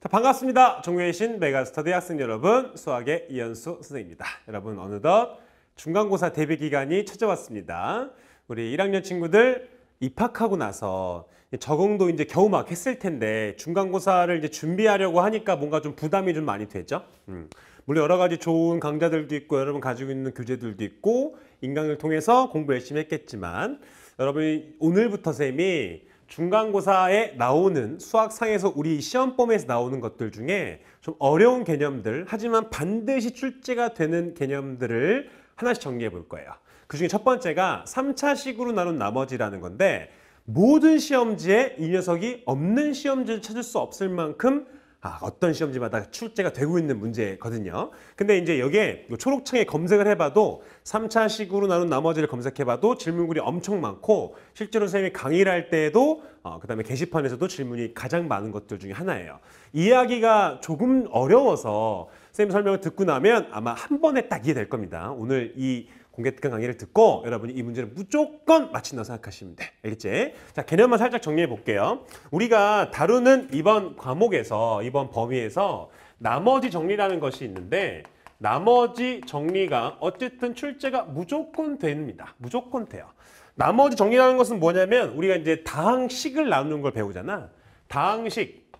자, 반갑습니다. 정교의 신 메가스터디 학생 여러분, 수학의 이현수 선생입니다. 여러분 어느덧 중간고사 대비 기간이 찾아왔습니다. 우리 1학년 친구들 입학하고 나서 적응도 이제 겨우 막 했을 텐데 중간고사를 이제 준비하려고 하니까 뭔가 좀 부담이 좀 많이 되죠. 음. 물론 여러 가지 좋은 강좌들도 있고 여러분 가지고 있는 교재들도 있고 인강을 통해서 공부 열심히 했겠지만 여러분이 오늘부터 쌤이 중간고사에 나오는 수학상에서 우리 시험 범위에서 나오는 것들 중에 좀 어려운 개념들 하지만 반드시 출제가 되는 개념들을 하나씩 정리해 볼 거예요. 그중에 첫 번째가 3차식으로 나눈 나머지라는 건데 모든 시험지에 이 녀석이 없는 시험지를 찾을 수 없을 만큼 아, 어떤 시험지마다 출제가 되고 있는 문제거든요. 근데 이제 여기에 초록창에 검색을 해봐도 3차 식으로 나눈 나머지를 검색해봐도 질문글이 엄청 많고 실제로 선생님이 강의를 할 때에도 어, 그 다음에 게시판에서도 질문이 가장 많은 것들 중에 하나예요. 이야기가 조금 어려워서 선생님 설명을 듣고 나면 아마 한 번에 딱 이해될 겁니다. 오늘 이 공개특강 강의를 듣고 여러분이 이 문제를 무조건 맞힌다고 생각하시면 돼. 알겠지? 자, 개념만 살짝 정리해 볼게요. 우리가 다루는 이번 과목에서, 이번 범위에서 나머지 정리라는 것이 있는데 나머지 정리가 어쨌든 출제가 무조건 됩니다. 무조건 돼요. 나머지 정리라는 것은 뭐냐면 우리가 이제 다항식을 나누는 걸 배우잖아. 다항식,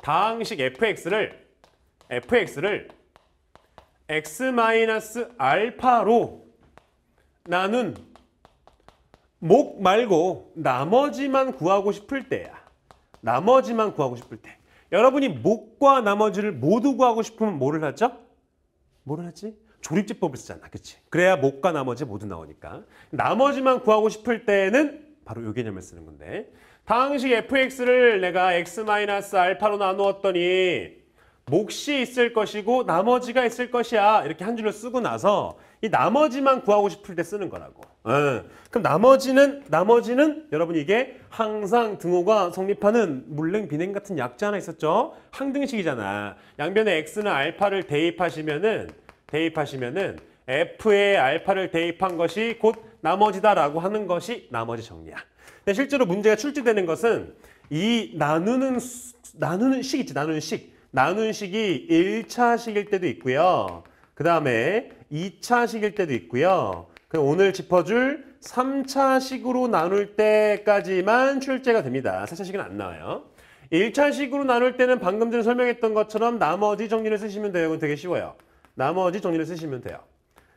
다항식 fx를 fx를 x-알파로 나는목 말고 나머지만 구하고 싶을 때야. 나머지만 구하고 싶을 때. 여러분이 목과 나머지를 모두 구하고 싶으면 뭐를 하죠? 뭐를 하지? 조립제법을 쓰잖아. 그치? 그래야 목과 나머지 모두 나오니까. 나머지만 구하고 싶을 때는 바로 요 개념을 쓰는 건데. 다항식 fx를 내가 x-알파로 나누었더니 몫이 있을 것이고 나머지가 있을 것이야 이렇게 한 줄로 쓰고 나서 이 나머지만 구하고 싶을 때 쓰는 거라고 응. 예. 그럼 나머지는 나머지는 여러분 이게 항상 등호가 성립하는 물냉 비냉 같은 약자 하나 있었죠 항등식이잖아 양변에 x나 알파를 대입하시면은 대입하시면은 f 의 알파를 대입한 것이 곧 나머지다라고 하는 것이 나머지 정리야 근데 실제로 문제가 출제되는 것은 이 나누는 나누는 식 있지 나누는 식 나눈식이 1차식일 때도 있고요. 그 다음에 2차식일 때도 있고요. 그럼 오늘 짚어줄 3차식으로 나눌 때까지만 출제가 됩니다. 4차식은 안 나와요. 1차식으로 나눌 때는 방금 전에 설명했던 것처럼 나머지 정리를 쓰시면 돼요. 이건 되게 쉬워요. 나머지 정리를 쓰시면 돼요.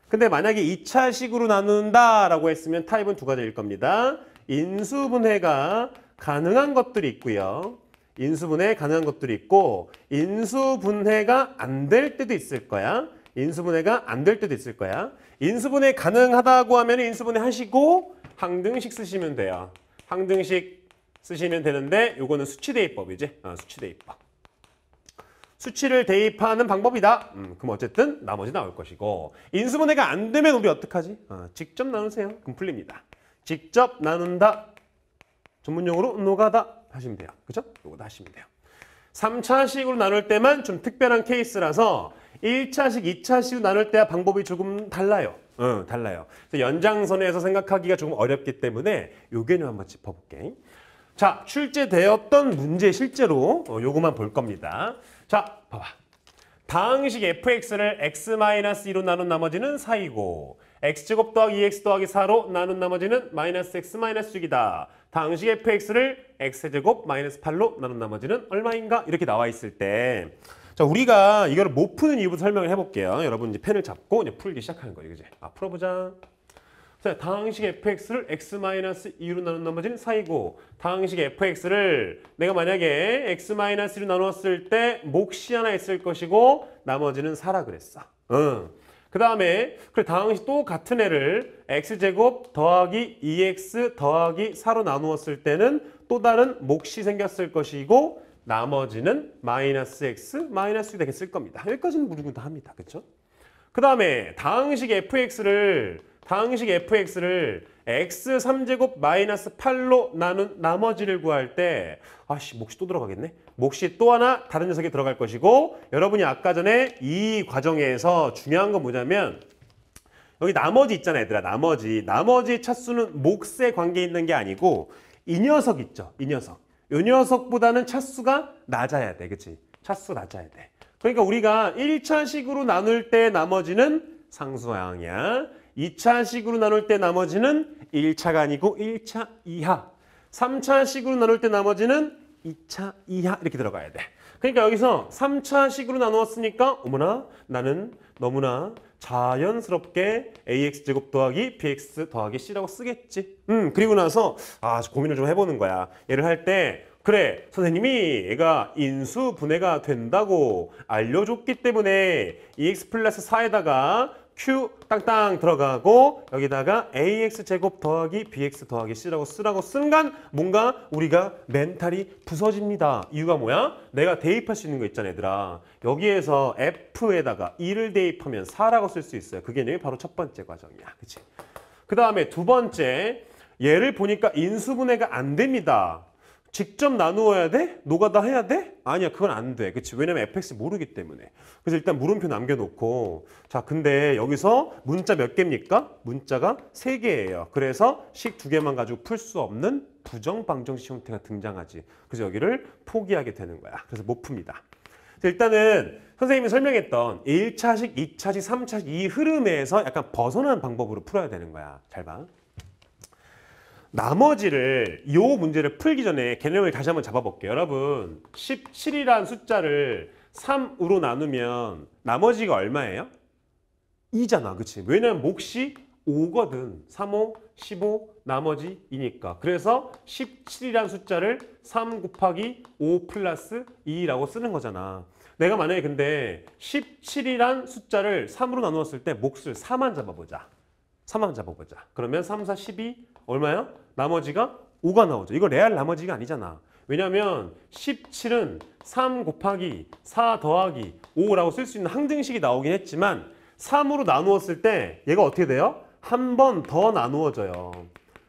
근데 만약에 2차식으로 나눈다라고 했으면 타입은 두 가지일 겁니다. 인수분해가 가능한 것들이 있고요. 인수분해 가능한 것들이 있고 인수분해가 안 될 때도 있을 거야. 인수분해가 안 될 때도 있을 거야. 인수분해 가능하다고 하면 인수분해 하시고 항등식 쓰시면 돼요. 항등식 쓰시면 되는데 요거는 수치 대입법이지. 어, 수치 대입법. 수치를 대입하는 방법이다. 음, 그럼 어쨌든 나머지 나올 것이고 인수분해가 안 되면 우리 어떡하지? 아, 직접 나누세요. 그럼 풀립니다. 직접 나눈다. 전문용어로 노가다. 하시면 돼요. 그죠? 요거도 하시면 돼요. 3차식으로 나눌 때만 좀 특별한 케이스라서 1차식, 2차식으로 나눌 때와 방법이 조금 달라요. 응, 어, 달라요. 그래서 연장선에서 생각하기가 조금 어렵기 때문에 요 개념 한번 짚어볼게. 자, 출제되었던 문제 실제로 어, 요거만 볼 겁니다. 자, 봐봐. 다항식 fx를 x 2로 나눈 나머지는 4이고 x제곱 더하기 2x e 더하기 4로 나눈 나머지는 마이너스 x 마이너스 6이다. 당시 fx를 x제곱 마이너스 8로 나눈 나머지는 얼마인가 이렇게 나와 있을 때 자, 우리가 이걸 못 푸는 이유부터 설명을 해볼게요. 여러분 이제 펜을 잡고 이제 풀기 시작하는 거예요. 그제 아, 풀어보자. 자, 당항식 fx를 x 마이너스 2로 나눈 나머지는 4이고 당항식 fx를 내가 만약에 x 마이너스 1로 나눴을때 몫이 하나 있을 것이고 나머지는 4라 그랬어. 응. 그 다음에 그 당시 또 같은 애를 x제곱 더하기 2x e 더하기 4로 나누었을 때는 또 다른 몫이 생겼을 것이고 나머지는 마이너스 x 마이너스 되겠을 겁니다. 여기까지는 무조건 다 합니다. 그렇죠? 그 다음에 다항식 fx를 다항식 fx를 x3제곱 마이너스 8로 나눈 나머지를 구할 때 아씨 몫이 또 들어가겠네. 몫이 또 하나 다른 녀석이 들어갈 것이고 여러분이 아까 전에 이 과정에서 중요한 건 뭐냐면 여기 나머지 있잖아 얘들아 나머지 나머지 차수는 몫에 관계 있는 게 아니고 이 녀석 있죠 이 녀석 이 녀석보다는 차수가 낮아야 돼 그치 차수 낮아야 돼 그러니까 우리가 1차식으로 나눌 때 나머지는 상수항이야 2차식으로 나눌 때 나머지는 1차가 아니고 1차 이하. 3차식으로 나눌 때 나머지는 2차 이하 이렇게 들어가야 돼. 그러니까 여기서 3차식으로 나누었으니까 어머나 나는 너무나 자연스럽게 ax제곱 더하기 bx 더하기 c라고 쓰겠지. 음 그리고 나서 아 고민을 좀 해보는 거야. 얘를 할 때 그래 선생님이 얘가 인수 분해가 된다고 알려줬기 때문에 ex 플러스 4에다가 q 땅땅 들어가고 여기다가 ax 제곱 더하기 bx 더하기 c라고 쓰라고 쓴간 뭔가 우리가 멘탈이 부서집니다. 이유가 뭐야? 내가 대입할 수 있는 거 있잖아 얘들아. 여기에서 f에다가 2를 대입하면 4라고 쓸 수 있어요. 그게 바로 첫 번째 과정이야. 그치? 그 다음에 두 번째 얘를 보니까 인수분해가 안 됩니다. 직접 나누어야 돼? 노가다 해야 돼? 아니야 그건 안 돼. 그치 왜냐면 fx 모르기 때문에. 그래서 일단 물음표 남겨놓고 자 근데 여기서 문자 몇 개입니까? 문자가 세개예요 그래서 식 두 개만 가지고 풀 수 없는 부정방정식 형태가 등장하지. 그래서 여기를 포기하게 되는 거야. 그래서 못 풉니다. 일단은 선생님이 설명했던 1차식, 2차식, 3차식 이 흐름에서 약간 벗어난 방법으로 풀어야 되는 거야. 잘 봐. 나머지를 이 문제를 풀기 전에 개념을 다시 한번 잡아볼게요. 여러분 17이라는 숫자를 3으로 나누면 나머지가 얼마예요? 2잖아. 그치? 왜냐면 하 몫이 5거든. 3, 5, 15, 나머지 2니까. 그래서 17이라는 숫자를 3 곱하기 5 플러스 2라고 쓰는 거잖아. 내가 만약에 근데 17이란 숫자를 3으로 나누었을 때 몫을 4만 잡아보자. 3만 잡아보자. 그러면 3, 4, 12, 얼마야? 나머지가 5가 나오죠. 이거 레알 나머지가 아니잖아. 왜냐하면 17은 3 곱하기 4 더하기 5라고 쓸 수 있는 항등식이 나오긴 했지만 3으로 나누었을 때 얘가 어떻게 돼요? 한 번 더 나누어져요.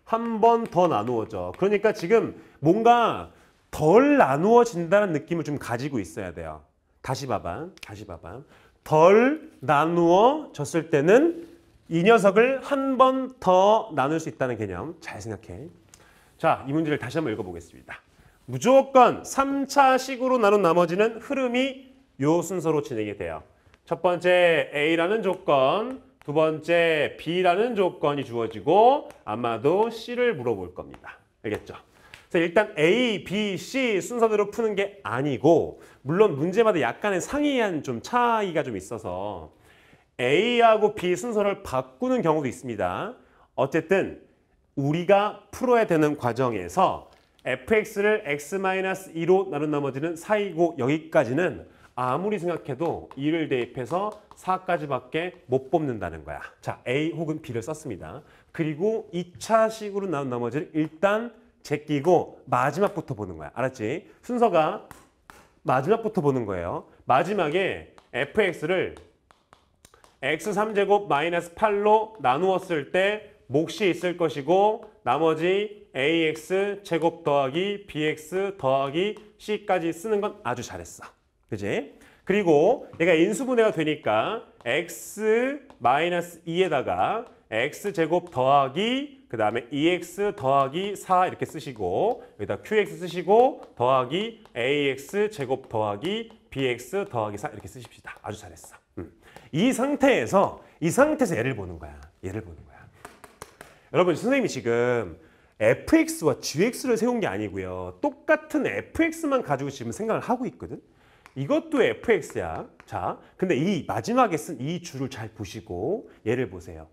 한 번 더 나누어져. 그러니까 지금 뭔가 덜 나누어진다는 느낌을 좀 가지고 있어야 돼요. 다시 봐봐. 다시 봐봐. 덜 나누어졌을 때는 이 녀석을 한 번 더 나눌 수 있다는 개념 잘 생각해. 자, 이 문제를 다시 한번 읽어보겠습니다. 무조건 3차식으로 나눈 나머지는 흐름이 요 순서로 진행이 돼요. 첫 번째 A라는 조건, 두 번째 B라는 조건이 주어지고 아마도 C를 물어볼 겁니다. 알겠죠? 일단 A, B, C 순서대로 푸는 게 아니고 물론 문제마다 약간의 상이한 좀 차이가 좀 있어서 A하고 B 순서를 바꾸는 경우도 있습니다. 어쨌든 우리가 풀어야 되는 과정에서 fx를 x-2로 나눈 나머지는 4이고 여기까지는 아무리 생각해도 2를 대입해서 4까지밖에 못 뽑는다는 거야. 자, A 혹은 B를 썼습니다. 그리고 2차식으로 나온 나머지를 일단 제끼고 마지막부터 보는 거야. 알았지? 순서가 마지막부터 보는 거예요. 마지막에 fx를 x3제곱 마이너스 8로 나누었을 때 몫이 있을 것이고 나머지 ax 제곱 더하기 bx 더하기 c까지 쓰는 건 아주 잘했어. 그지? 그리고 얘가 인수분해가 되니까 x 마이너스 2에다가 x제곱 더하기 그 다음에 e x 더하기 4 이렇게 쓰시고 여기다 qx 쓰시고 더하기 ax 제곱 더하기 bx 더하기 4 이렇게 쓰십시다. 아주 잘했어. 음. 이 상태에서 이 상태에서 얘를 보는 거야. 얘를 보는 거야. 여러분 선생님이 지금 fx와 gx를 세운 게 아니고요. 똑같은 fx만 가지고 지금 생각을 하고 있거든. 이것도 fx야. 자, 근데 이 마지막에 쓴 이 줄을 잘 보시고 얘를 보세요.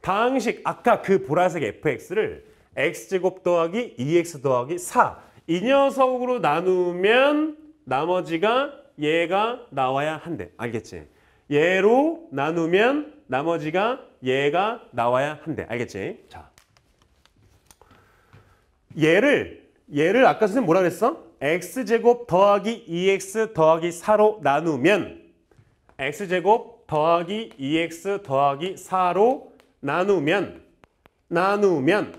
다항식 아까 그 보라색 fx를 x제곱 더하기 2x e 더하기 4. 이 녀석으로 나누면 나머지가 얘가 나와야 한대. 알겠지? 얘로 나누면 나머지가 얘가 나와야 한대. 알겠지? 자. 얘를 얘를 아까 선생님 뭐라 그랬어? x제곱 더하기 2x e 더하기 4로 나누면 x제곱 더하기 2x e 더하기 4로 나누면 나누면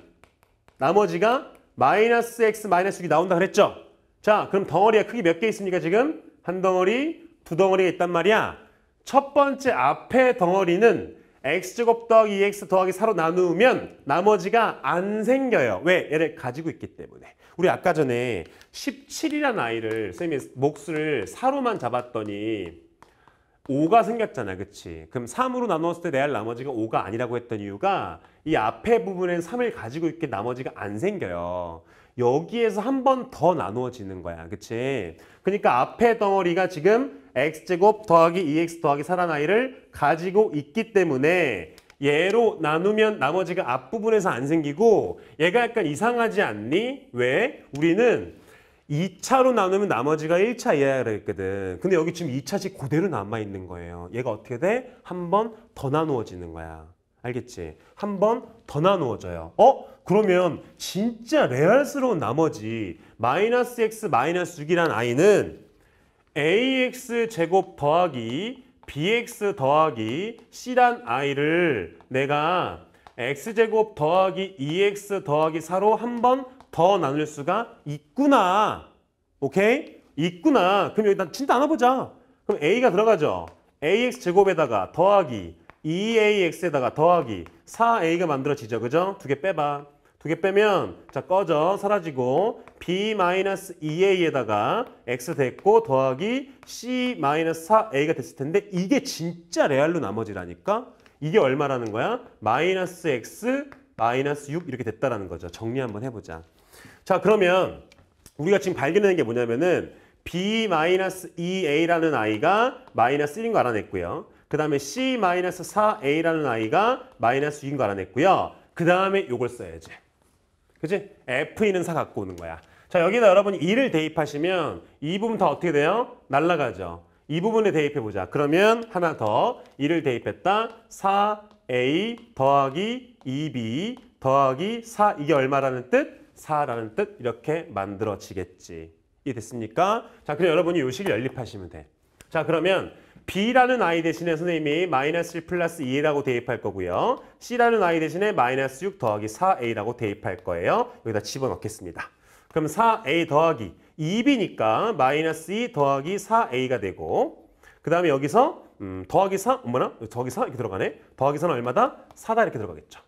나머지가 마이너스 x 마이너스 6이 나온다 그랬죠? 자 그럼 덩어리가 크기 몇 개 있습니까 지금? 한 덩어리, 두 덩어리가 있단 말이야. 첫 번째 앞에 덩어리는 x제곱 더하기 2x 더하기 4로 나누면 나머지가 안 생겨요. 왜? 얘를 가지고 있기 때문에. 우리 아까 전에 17이라는 아이를 쌤이 몫을 4로만 잡았더니 5가 생겼잖아. 그치? 그럼 3으로 나눴을 때 내할 나머지가 5가 아니라고 했던 이유가 이 앞에 부분엔 3을 가지고 있게 나머지가 안 생겨요. 여기에서 한 번 더 나누어지는 거야. 그치? 그러니까 앞에 덩어리가 지금 x제곱 더하기 2x 더하기 4란아이를 가지고 있기 때문에 얘로 나누면 나머지가 앞부분에서 안 생기고 얘가 약간 이상하지 않니? 왜? 우리는 2차로 나누면 나머지가 1차 이하라 했거든. 근데 여기 지금 2차씩 그대로 남아있는 거예요. 얘가 어떻게 돼? 한번 더 나누어지는 거야. 알겠지? 한번 더 나누어져요. 어? 그러면 진짜 레알스러운 나머지 마이너스 x 마이너스 6이란 아이는 ax 제곱 더하기 bx 더하기 c란 i를 내가 x제곱 더하기 2x e 더하기 4로 한 번 더 나눌 수가 있구나. 오케이? 있구나. 그럼 여기 난 진짜 나눠보자. 그럼 a가 들어가죠. ax제곱에다가 더하기 2ax에다가 e 더하기 4a가 만들어지죠. 그죠? 두 개 빼봐. 두개 빼면 자 꺼져 사라지고 b-2a에다가 x 됐고 더하기 c-4a가 됐을 텐데 이게 진짜 레알로 나머지라니까 이게 얼마라는 거야? 마이너스 x 마이너스 6 이렇게 됐다라는 거죠. 정리 한번 해보자. 자 그러면 우리가 지금 발견하는 게 뭐냐면은 b-2a라는 아이가 마이너스 1인 거 알아냈고요. 그 다음에 c-4a라는 아이가 마이너스 6인 거 알아냈고요. 그 다음에 요걸 써야지. 그치 F2는 4 갖고 오는 거야. 자, 여기다 여러분 2를 대입하시면 이 부분 다 어떻게 돼요? 날라가죠. 이 부분에 대입해 보자. 그러면 하나 더 2를 대입했다. 4A 더하기 2B 더하기 4 이게 얼마라는 뜻? 4라는 뜻 이렇게 만들어지겠지. 이해됐습니까? 자, 그럼 여러분이 요 식을 연립하시면 돼. 자, 그러면 B라는 i 대신에 선생님이 마이너스 1 플러스 2a라고 대입할 거고요. C라는 i 대신에 마이너스 6 더하기 4a라고 대입할 거예요. 여기다 집어넣겠습니다. 그럼 4a 더하기 2b니까 마이너스 2 더하기 4a가 되고 그 다음에 여기서 음, 더하기 4, 뭐나 더하기 4 이렇게 들어가네. 더하기 4는 얼마다? 4다 이렇게 들어가겠죠.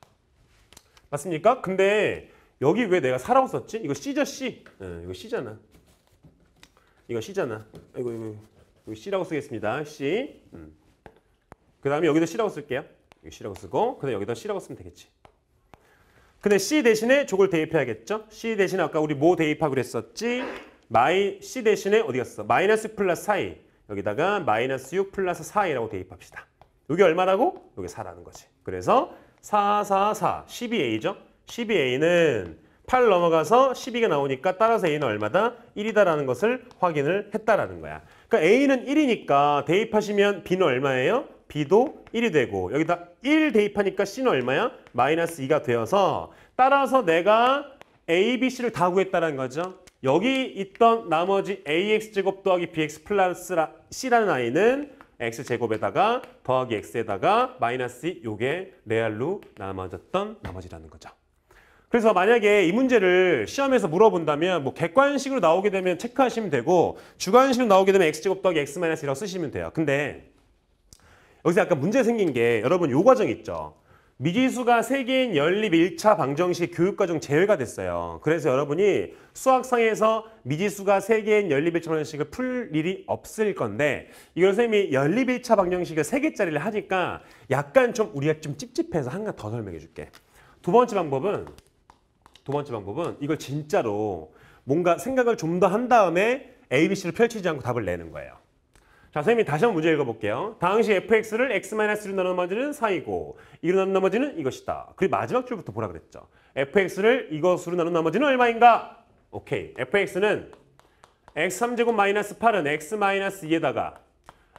맞습니까? 근데 여기 왜 내가 4라고 썼지? 이거 C죠 C. 어, 이거 C잖아. 이거 C잖아. 이거 이거. 여 C라고 쓰겠습니다. C. 음. 그 다음에 여기도 C라고 쓸게요. 여기 C라고 쓰고, 그 다음에 여기도 C라고 쓰면 되겠지. 근데 C 대신에 저걸 대입해야겠죠? C 대신에 아까 우리 뭐 대입하고 그랬었지? 마이, C 대신에 어디 갔어? 마이너스 플러스 4이. 여기다가 마이너스 6 플러스 4이라고 대입합시다. 이게 얼마라고? 이게 4라는 거지. 그래서 4, 4, 4, 12A죠? 12A는 8 넘어가서 12가 나오니까 따라서 A는 얼마다? 1이다라는 것을 확인을 했다라는 거야. 그러니까 A는 1이니까 대입하시면 B는 얼마예요? B도 1이 되고 여기다 1 대입하니까 C는 얼마야? 마이너스 2가 되어서 따라서 내가 A, B, C를 다 구했다는 거죠. 여기 있던 나머지 AX제곱 더하기 BX 플러스 C라는 아이는 X제곱에다가 더하기 X에다가 마이너스 2 요게 레알로 남아졌던 나머지라는 거죠. 그래서 만약에 이 문제를 시험에서 물어본다면 뭐 객관식으로 나오게 되면 체크하시면 되고 주관식으로 나오게 되면 x제곱 더하기 x-1이라고 쓰시면 돼요. 근데 여기서 약간 문제 생긴 게 여러분 요 과정 있죠. 미지수가 세개인 연립 1차 방정식 교육과정 제외가 됐어요. 그래서 여러분이 수학상에서 미지수가 세개인 연립 1차 방정식을 풀 일이 없을 건데 이걸 선생님이 연립 1차 방정식을 세개짜리를 하니까 약간 좀 우리가 좀 찝찝해서 한 가지 더 설명해 줄게. 두 번째 방법은 두 번째 방법은 이걸 진짜로 뭔가 생각을 좀 더 한 다음에 A, B, C를 펼치지 않고 답을 내는 거예요. 자, 선생님 다시 한 번 문제 읽어볼게요. 당시 fx를 x-1로 나눈 나머지는 4이고 2로 나눈 나머지는 이것이다. 그리고 마지막 줄부터 보라 그랬죠. fx를 이것으로 나눈 나머지는 얼마인가? 오케이. fx는 x3제곱 마이너스 8은 x-2에다가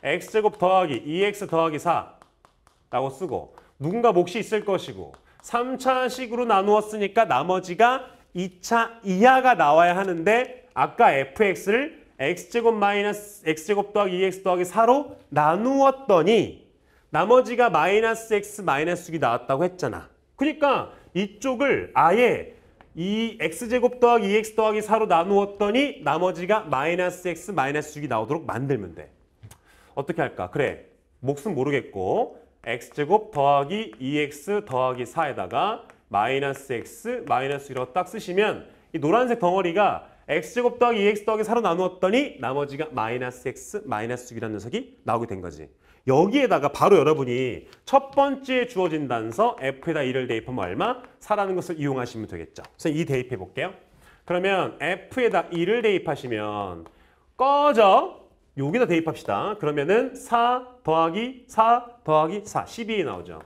x제곱 더하기 2x 더하기 4라고 쓰고 누군가 몫이 있을 것이고 3차식으로 나누었으니까 나머지가 2차 이하가 나와야 하는데 아까 fx를 x제곱 마이너스 x제곱 더하기 2x e 더하기 4로 나누었더니 나머지가 마이너스 x 마이너스 6이 나왔다고 했잖아. 그러니까 이쪽을 아예 이 x제곱 더하기 2x e 더하기 4로 나누었더니 나머지가 마이너스 x 마이너스 6이 나오도록 만들면 돼. 어떻게 할까? 그래, 몫은 모르겠고 x제곱 더하기 2x 더하기 4에다가 마이너스 x 마이너스 1로 딱 쓰시면 이 노란색 덩어리가 x제곱 더하기 2x 더하기 4로 나누었더니 나머지가 마이너스 x 마이너스 6이라는 녀석이 나오게 된 거지. 여기에다가 바로 여러분이 첫 번째 주어진 단서 f에다 1을 대입하면 얼마? 4라는 것을 이용하시면 되겠죠. 그래서 이 대입해 볼게요. 그러면 f에다 1을 대입하시면 꺼져 여기다 대입합시다. 그러면은 4 더하기 4 더하기 4 12 나오죠.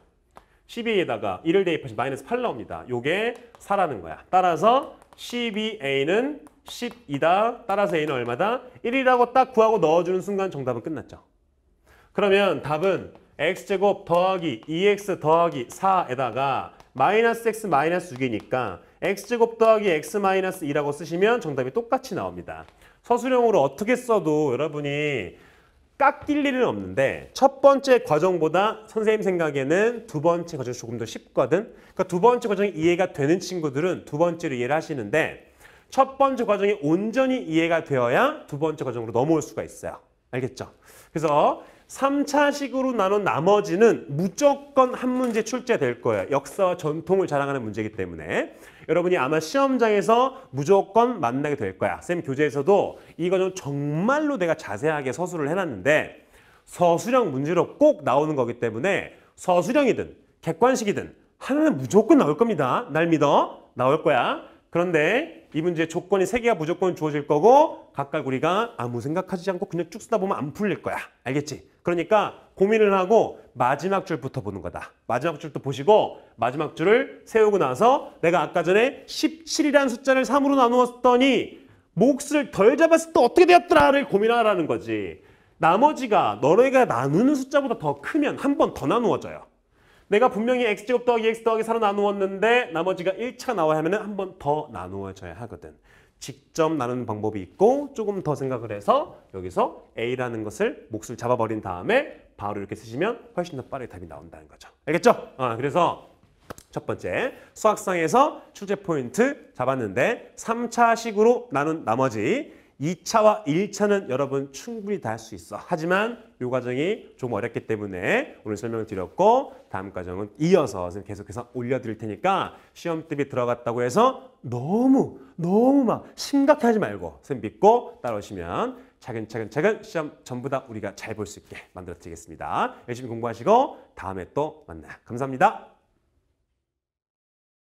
12에다가 1을 대입하시 마이너스 8 나옵니다. 요게 4라는 거야. 따라서 12a는 10이다. 따라서 a는 얼마다? 1이라고 딱 구하고 넣어주는 순간 정답은 끝났죠. 그러면 답은 x제곱 더하기 2x 더하기 4에다가 마이너스 x 마이너스 6이니까 x제곱 더하기 x 마이너스 2라고 쓰시면 정답이 똑같이 나옵니다. 서술형으로 어떻게 써도 여러분이 깎일 일은 없는데 첫 번째 과정보다 선생님 생각에는 두 번째 과정이 조금 더 쉽거든. 그러니까 두 번째 과정이 이해가 되는 친구들은 두 번째로 이해를 하시는데 첫 번째 과정이 온전히 이해가 되어야 두 번째 과정으로 넘어올 수가 있어요. 알겠죠? 그래서 3차식으로 나눈 나머지는 무조건 한 문제 출제될 거예요. 역사와 전통을 자랑하는 문제이기 때문에. 여러분이 아마 시험장에서 무조건 만나게 될 거야. 쌤 교재에서도 이거는 정말로 내가 자세하게 서술을 해놨는데 서술형 문제로 꼭 나오는 거기 때문에 서술형이든 객관식이든 하나는 무조건 나올 겁니다. 날 믿어. 나올 거야. 그런데 이 문제 조건이 세개가 무조건 주어질 거고 각각 우리가 아무 생각하지 않고 그냥 쭉 쓰다 보면 안 풀릴 거야. 알겠지? 그러니까 고민을 하고 마지막 줄부터 보는 거다. 마지막 줄도 보시고 마지막 줄을 세우고 나서 내가 아까 전에 17이라는 숫자를 3으로 나누었더니 몫을 덜 잡았을 때 어떻게 되었더라를 고민하라는 거지. 나머지가 너네가 나누는 숫자보다 더 크면 한 번 더 나누어져요. 내가 분명히 x제곱 더하기 x 더하기 4로 나누었는데 나머지가 1차 가 나와야 하면 한 번 더 나누어져야 하거든. 직접 나누는 방법이 있고 조금 더 생각을 해서 여기서 A라는 것을 몫을 잡아버린 다음에 바로 이렇게 쓰시면 훨씬 더 빠르게 답이 나온다는 거죠. 알겠죠? 어, 그래서 첫 번째 수학상에서 출제 포인트 잡았는데 3차식으로 나눈 나머지 2차와 1차는 여러분 충분히 다 할 수 있어. 하지만 이 과정이 좀 어렵기 때문에 오늘 설명을 드렸고 다음 과정은 이어서 계속해서 올려드릴 테니까 시험 대이 들어갔다고 해서 너무 너무 막 심각하지 해 말고 선생님 믿고 따라오시면 차근차근차근 시험 전부 다 우리가 잘 볼 수 있게 만들어 드리겠습니다. 열심히 공부하시고 다음에 또 만나요. 감사합니다.